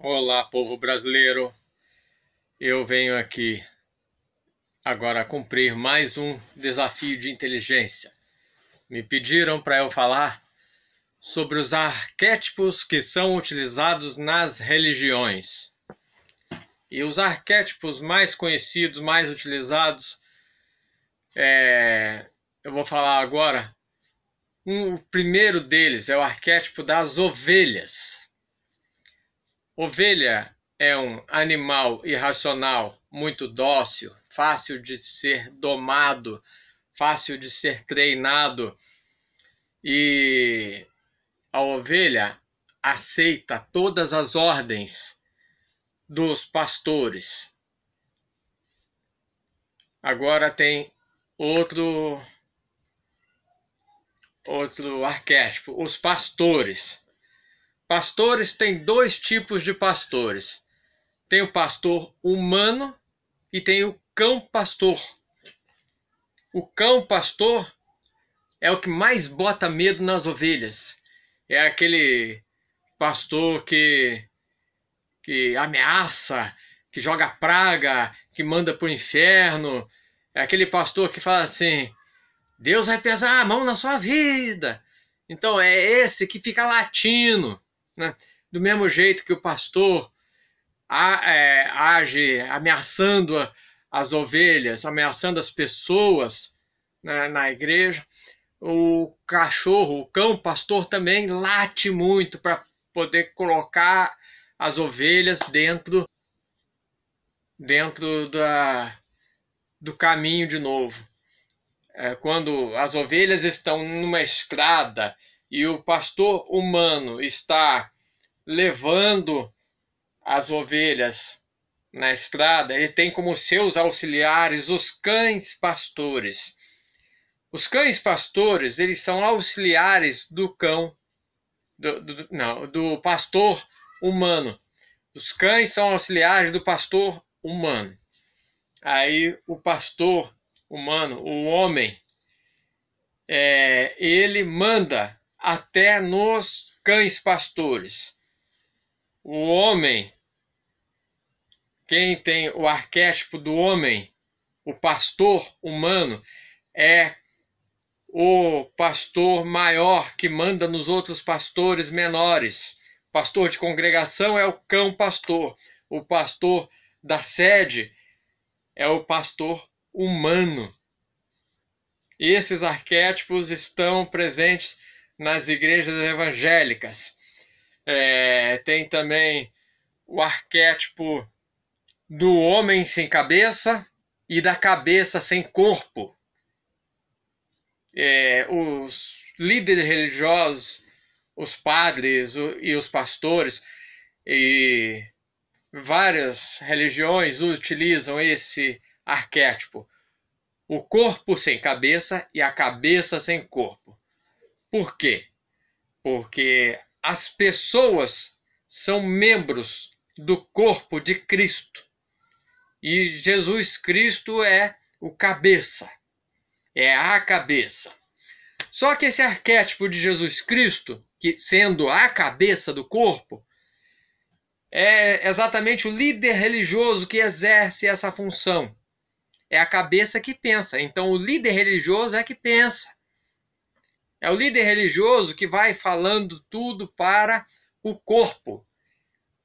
Olá, povo brasileiro. Eu venho aqui agora cumprir mais um desafio de inteligência. Me pediram para eu falar sobre os arquétipos que são utilizados nas religiões. E os arquétipos mais conhecidos, mais utilizados, é... eu vou falar agora. Um, o primeiro deles é o arquétipo das ovelhas. Ovelha é um animal irracional, muito dócil, fácil de ser domado, fácil de ser treinado. E a ovelha aceita todas as ordens dos pastores. Agora tem outro outro arquétipo, os pastores. Pastores tem dois tipos de pastores. Tem o pastor humano e tem o cão pastor. O cão pastor é o que mais bota medo nas ovelhas. É aquele pastor que que ameaça, que joga praga, que manda pro inferno. É aquele pastor que fala assim: Deus vai pesar a mão na sua vida. Então é esse que fica latino. Né? Do mesmo jeito que o pastor a, é, age ameaçando as ovelhas, ameaçando as pessoas né, na igreja, o cachorro, o cão o pastor também late muito para poder colocar as ovelhas dentro dentro da, do caminho de novo. É, quando as ovelhas estão numa estrada e o pastor humano está levando as ovelhas na estrada, ele tem como seus auxiliares os cães pastores. Os cães pastores, eles são auxiliares do cão, do, do, não, do pastor humano. Os cães são auxiliares do pastor humano. Aí o pastor humano, o homem, é, ele manda até nos cães pastores. O homem, quem tem o arquétipo do homem, o pastor humano, é o pastor maior que manda nos outros pastores menores. pastor de congregação é o cão pastor. O pastor da sede é o pastor humano. Esses arquétipos estão presentes nas igrejas evangélicas. É, tem também o arquétipo do homem sem cabeça e da cabeça sem corpo. É, os líderes religiosos, os padres e os pastores e várias religiões utilizam esse arquétipo. O corpo sem cabeça e a cabeça sem corpo. Por quê? Porque as pessoas são membros do corpo de Cristo. E Jesus Cristo é o cabeça. É a cabeça. Só que esse arquétipo de Jesus Cristo, que sendo a cabeça do corpo, é exatamente o líder religioso que exerce essa função. É a cabeça que pensa. Então, o líder religioso é que pensa. É o líder religioso que vai falando tudo para o corpo.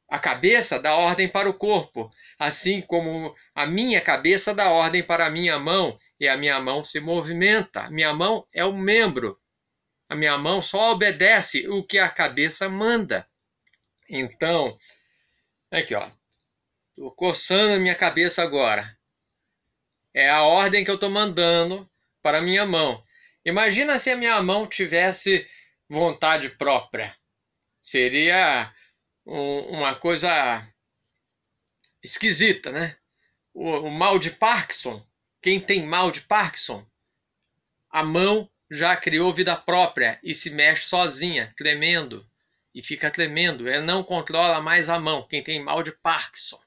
A cabeça dá ordem para o corpo, assim como a minha cabeça dá ordem para a minha mão, e a minha mão se movimenta. minha mão é o membro. A minha mão só obedece o que a cabeça manda. Então, aqui ó, tô coçando a minha cabeça agora. É a ordem que eu estou mandando para a minha mão. Imagina se a minha mão tivesse vontade própria. Seria um, uma coisa esquisita, né? O, o mal de Parkinson, quem tem mal de Parkinson, a mão já criou vida própria e se mexe sozinha, tremendo. E fica tremendo, ela não controla mais a mão, quem tem mal de Parkinson.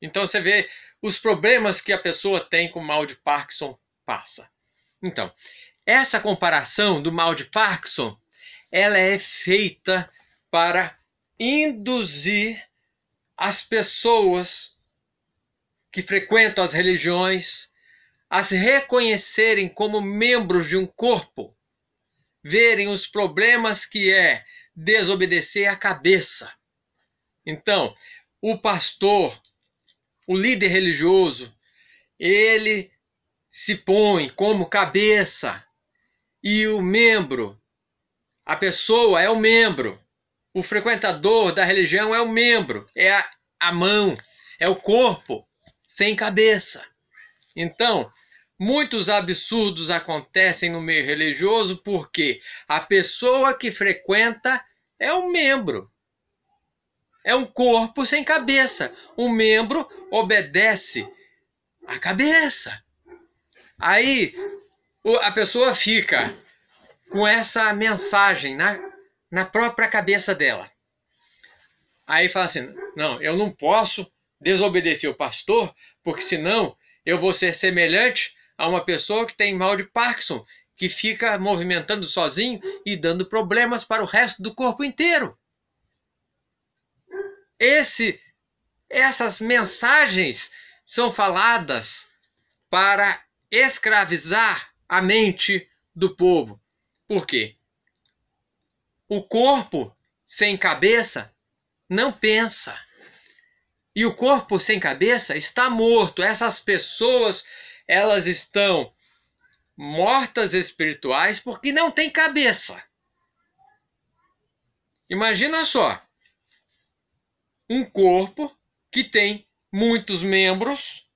Então você vê os problemas que a pessoa tem com mal de Parkinson passa. Então, essa comparação do mal de Parkinson, ela é feita para induzir as pessoas que frequentam as religiões a se reconhecerem como membros de um corpo, verem os problemas que é desobedecer a cabeça. Então, o pastor, o líder religioso, ele se põe como cabeça e o membro, a pessoa é o membro. O frequentador da religião é o membro, é a, a mão, é o corpo sem cabeça. Então, muitos absurdos acontecem no meio religioso porque a pessoa que frequenta é o membro. É um corpo sem cabeça. O membro obedece à cabeça. Aí a pessoa fica com essa mensagem na, na própria cabeça dela. Aí fala assim: não, eu não posso desobedecer o pastor, porque senão eu vou ser semelhante a uma pessoa que tem mal de Parkinson, que fica movimentando sozinho e dando problemas para o resto do corpo inteiro. Esse, essas mensagens são faladas para escravizar a mente do povo. Por quê? O corpo sem cabeça não pensa. E o corpo sem cabeça está morto. Essas pessoas, elas estão mortas espirituais porque não tem cabeça. Imagina só. Um corpo que tem muitos membros,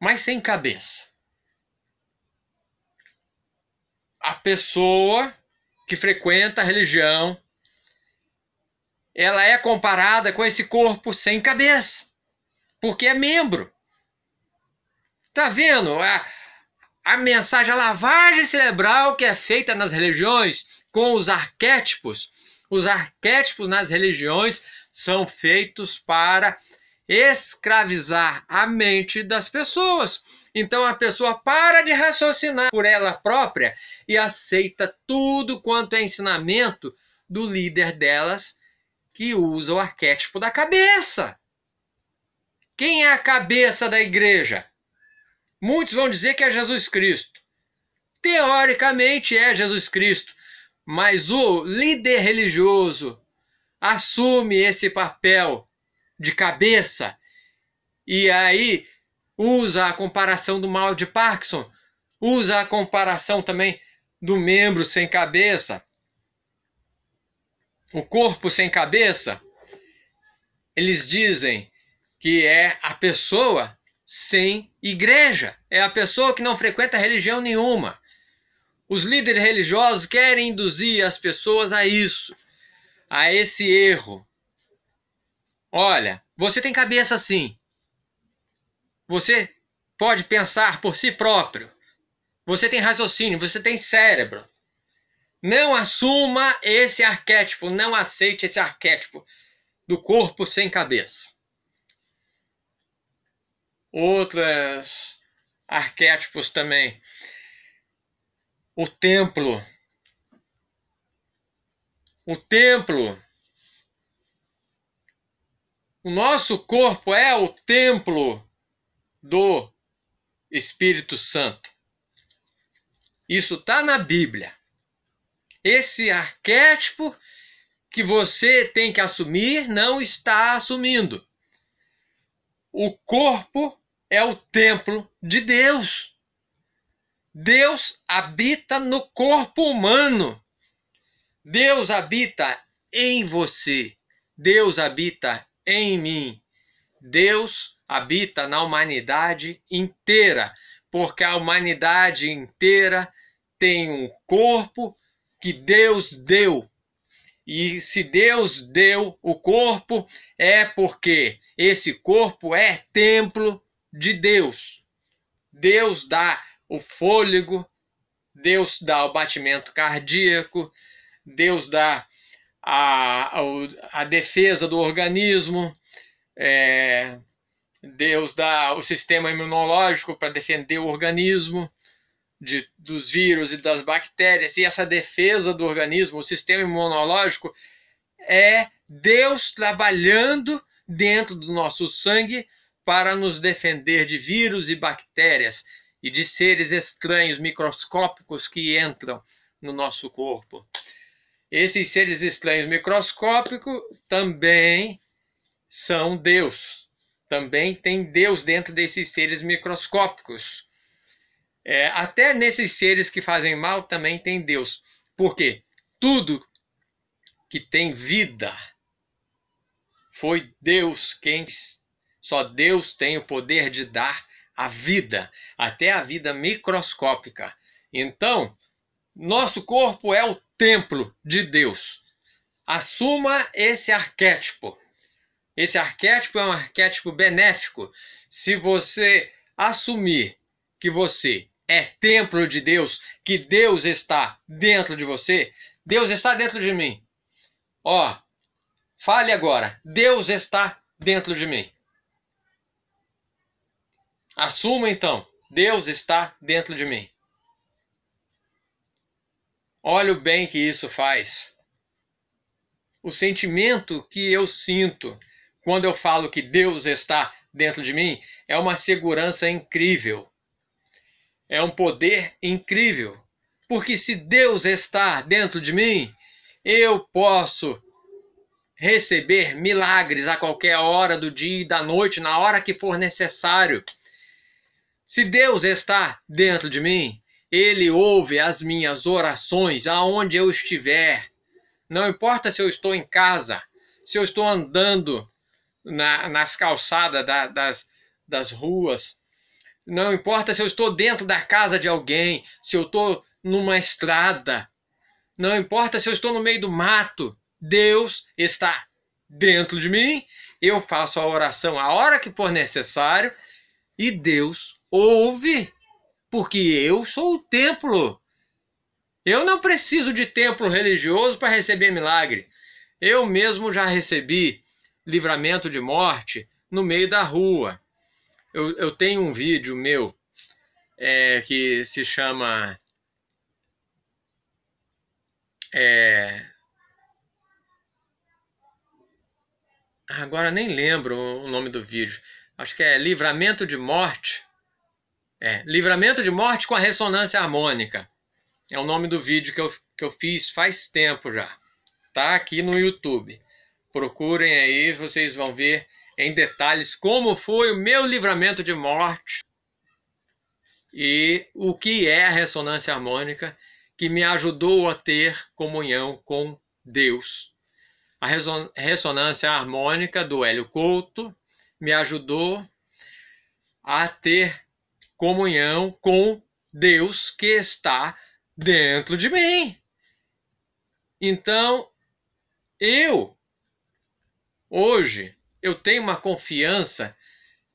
mas sem cabeça. a pessoa que frequenta a religião ela é comparada com esse corpo sem cabeça, porque é membro. Tá vendo? A, a mensagem, a lavagem cerebral que é feita nas religiões com os arquétipos. Os arquétipos nas religiões são feitos para escravizar a mente das pessoas. Então a pessoa para de raciocinar por ela própria e aceita tudo quanto é ensinamento do líder delas que usa o arquétipo da cabeça. Quem é a cabeça da igreja? Muitos vão dizer que é Jesus Cristo. Teoricamente é Jesus Cristo, mas o líder religioso assume esse papel de cabeça e aí usa a comparação do mal de Parkinson, usa a comparação também do membro sem cabeça, o corpo sem cabeça. Eles dizem que é a pessoa sem igreja, é a pessoa que não frequenta religião nenhuma. Os líderes religiosos querem induzir as pessoas a isso, a esse erro. Olha, você tem cabeça sim. Você pode pensar por si próprio. Você tem raciocínio, você tem cérebro. Não assuma esse arquétipo, não aceite esse arquétipo do corpo sem cabeça. Outros arquétipos também. O templo. O templo. O nosso corpo é o templo do Espírito Santo. Isso está na Bíblia. Esse arquétipo que você tem que assumir não está assumindo. O corpo é o templo de Deus. Deus habita no corpo humano. Deus habita em você. Deus habita em mim. Deus habita na humanidade inteira, porque a humanidade inteira tem um corpo que Deus deu. E se Deus deu o corpo, é porque esse corpo é templo de Deus. Deus dá o fôlego, Deus dá o batimento cardíaco, Deus dá a, a, a defesa do organismo, é, Deus dá o sistema imunológico para defender o organismo de, dos vírus e das bactérias. E essa defesa do organismo, o sistema imunológico, é Deus trabalhando dentro do nosso sangue para nos defender de vírus e bactérias e de seres estranhos, microscópicos que entram no nosso corpo. Esses seres estranhos microscópicos também são Deus também tem Deus dentro desses seres microscópicos. É, até nesses seres que fazem mal também tem Deus. Porque tudo que tem vida foi Deus quem só Deus tem o poder de dar a vida, até a vida microscópica. Então, nosso corpo é o templo de Deus. Assuma esse arquétipo. Esse arquétipo é um arquétipo benéfico. Se você assumir que você é templo de Deus, que Deus está dentro de você, Deus está dentro de mim. Ó, fale agora. Deus está dentro de mim. Assuma então. Deus está dentro de mim. Olha o bem que isso faz. O sentimento que eu sinto quando eu falo que Deus está dentro de mim, é uma segurança incrível. É um poder incrível. Porque se Deus está dentro de mim, eu posso receber milagres a qualquer hora do dia e da noite, na hora que for necessário. Se Deus está dentro de mim, Ele ouve as minhas orações aonde eu estiver. Não importa se eu estou em casa, se eu estou andando, na, nas calçadas da, das, das ruas. Não importa se eu estou dentro da casa de alguém, se eu estou numa estrada. Não importa se eu estou no meio do mato. Deus está dentro de mim. Eu faço a oração a hora que for necessário e Deus ouve, porque eu sou o templo. Eu não preciso de templo religioso para receber milagre. Eu mesmo já recebi livramento de morte no meio da rua. Eu, eu tenho um vídeo meu é, que se chama é, agora nem lembro o nome do vídeo. Acho que é Livramento de Morte. É, Livramento de Morte com a Ressonância Harmônica. É o nome do vídeo que eu, que eu fiz faz tempo já. Tá aqui no YouTube. Procurem aí, vocês vão ver em detalhes como foi o meu livramento de morte e o que é a ressonância harmônica que me ajudou a ter comunhão com Deus. A ressonância harmônica do Hélio Couto me ajudou a ter comunhão com Deus que está dentro de mim. Então, eu Hoje eu tenho uma confiança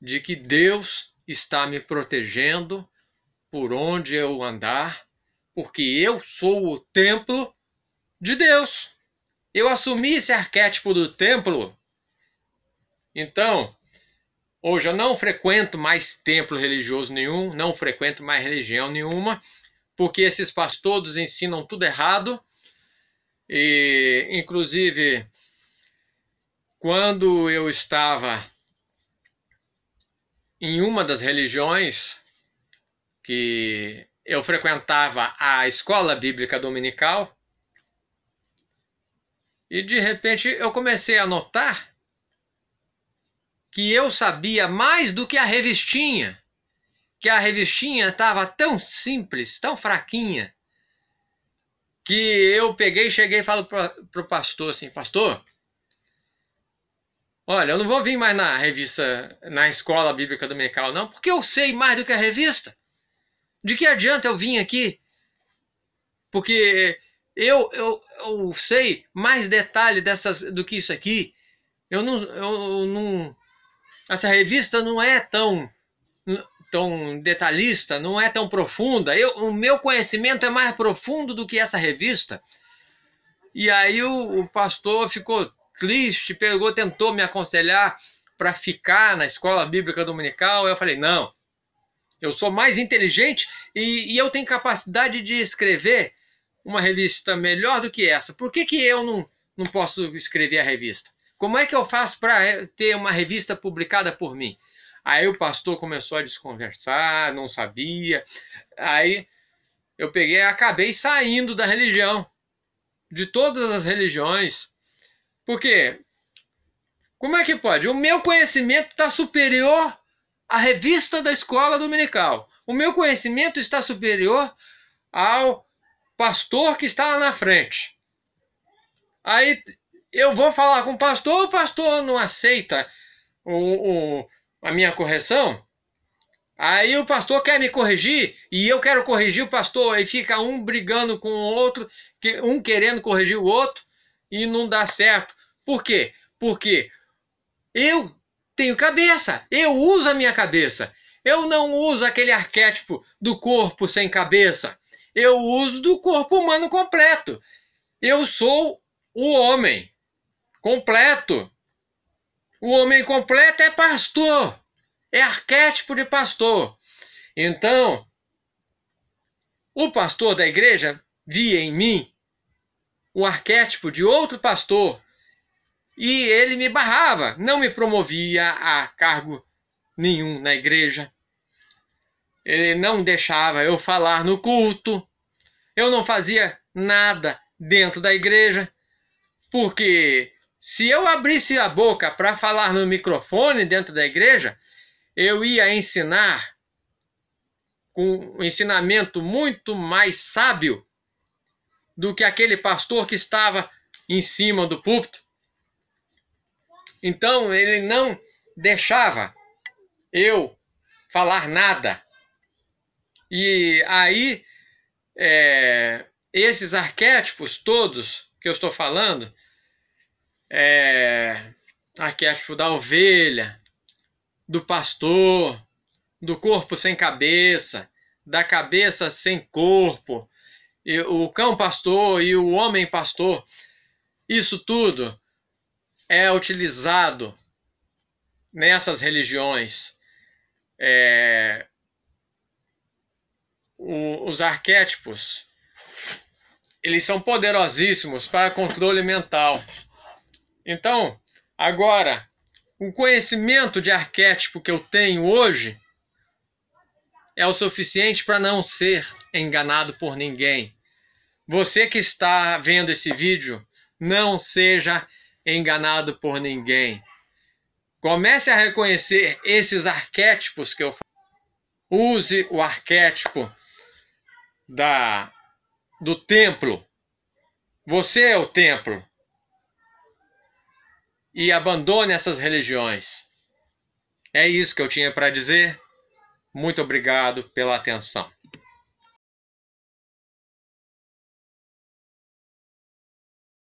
de que Deus está me protegendo por onde eu andar, porque eu sou o templo de Deus. Eu assumi esse arquétipo do templo. Então, hoje eu não frequento mais templo religioso nenhum, não frequento mais religião nenhuma, porque esses pastores ensinam tudo errado. E inclusive quando eu estava em uma das religiões que eu frequentava a escola bíblica dominical, e de repente eu comecei a notar que eu sabia mais do que a revistinha, que a revistinha estava tão simples, tão fraquinha, que eu peguei, e cheguei e falo para o pastor assim, pastor, Olha, eu não vou vir mais na revista, na escola bíblica dominical, não, porque eu sei mais do que a revista. De que adianta eu vir aqui? Porque eu, eu, eu sei mais detalhe dessas, do que isso aqui. Eu não, eu não. Essa revista não é tão tão detalhista, não é tão profunda. Eu, o meu conhecimento é mais profundo do que essa revista. E aí o, o pastor ficou triste, pegou, tentou me aconselhar para ficar na escola bíblica dominical. Eu falei: não, eu sou mais inteligente e, e, eu tenho capacidade de escrever uma revista melhor do que essa. Por que, que eu não, não posso escrever a revista? Como é que eu faço para eh, ter uma revista publicada por mim? Aí o pastor começou a desconversar, não sabia. Aí eu peguei, acabei saindo da religião, de todas as religiões. Porque como é que pode? O meu conhecimento está superior à revista da escola dominical. O meu conhecimento está superior ao pastor que está lá na frente. Aí eu vou falar com o pastor, o pastor não aceita o, o, a minha correção. Aí o pastor quer me corrigir e eu quero corrigir o pastor e fica um brigando com o outro, um querendo corrigir o outro e não dá certo. Por quê? Porque eu tenho cabeça, eu uso a minha cabeça. Eu não uso aquele arquétipo do corpo sem cabeça. Eu uso do corpo humano completo. Eu sou o homem completo. O homem completo é pastor, é arquétipo de pastor. Então, o pastor da igreja via em mim o arquétipo de outro pastor e ele me barrava, não me promovia a cargo nenhum na igreja. Ele não deixava eu falar no culto. Eu não fazia nada dentro da igreja, porque se eu abrisse a boca para falar no microfone dentro da igreja, eu ia ensinar com um ensinamento muito mais sábio do que aquele pastor que estava em cima do púlpito então ele não deixava eu falar nada. E aí, é, esses arquétipos todos que eu estou falando, é, arquétipo da ovelha, do pastor, do corpo sem cabeça, da cabeça sem corpo, o cão pastor e o homem pastor, isso tudo é utilizado nessas religiões é, o, os arquétipos eles são poderosíssimos para controle mental. Então, agora, o conhecimento de arquétipo que eu tenho hoje é o suficiente para não ser enganado por ninguém. Você que está vendo esse vídeo, não seja enganado por ninguém. Comece a reconhecer esses arquétipos que eu falo. Use o arquétipo da do templo. Você é o templo. E abandone essas religiões. É isso que eu tinha para dizer. Muito obrigado pela atenção.